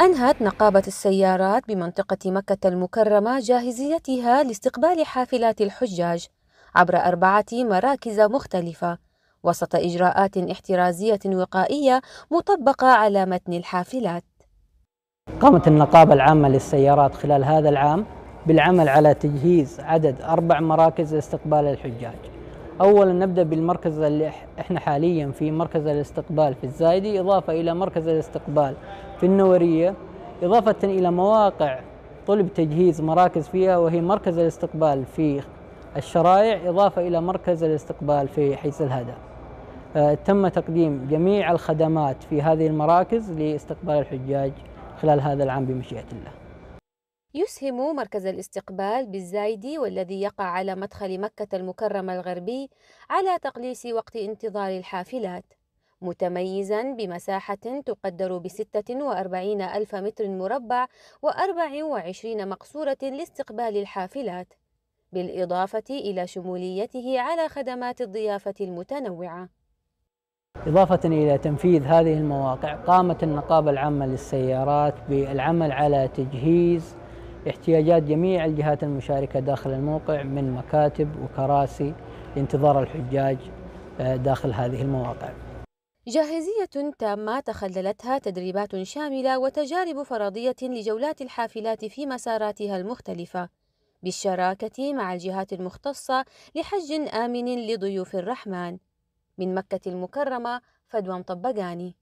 أنهت نقابة السيارات بمنطقة مكة المكرمة جاهزيتها لاستقبال حافلات الحجاج عبر أربعة مراكز مختلفة وسط إجراءات احترازية وقائية مطبقة على متن الحافلات. قامت النقابة العامة للسيارات خلال هذا العام بالعمل على تجهيز عدد أربع مراكز لاستقبال الحجاج اولا نبدا بالمركز اللي احنا حاليا في مركز الاستقبال في الزايدي اضافه الى مركز الاستقبال في النوريه اضافه الى مواقع طلب تجهيز مراكز فيها وهي مركز الاستقبال في الشرائع اضافه الى مركز الاستقبال في حيث الهدى. آه، تم تقديم جميع الخدمات في هذه المراكز لاستقبال الحجاج خلال هذا العام بمشيئه الله. يسهم مركز الاستقبال بالزايدي والذي يقع على مدخل مكة المكرمة الغربي على تقليص وقت انتظار الحافلات متميزا بمساحة تقدر ب 46 ألف متر مربع و24 مقصورة لاستقبال الحافلات بالإضافة إلى شموليته على خدمات الضيافة المتنوعة إضافة إلى تنفيذ هذه المواقع قامت النقابة العامة للسيارات بالعمل على تجهيز احتياجات جميع الجهات المشاركة داخل الموقع من مكاتب وكراسي لانتظار الحجاج آه، داخل هذه المواقع جاهزية تامة تخللتها تدريبات شاملة وتجارب فرضية لجولات الحافلات في مساراتها المختلفة بالشراكة مع الجهات المختصة لحج آمن لضيوف الرحمن من مكة المكرمة فدوى مطبقاني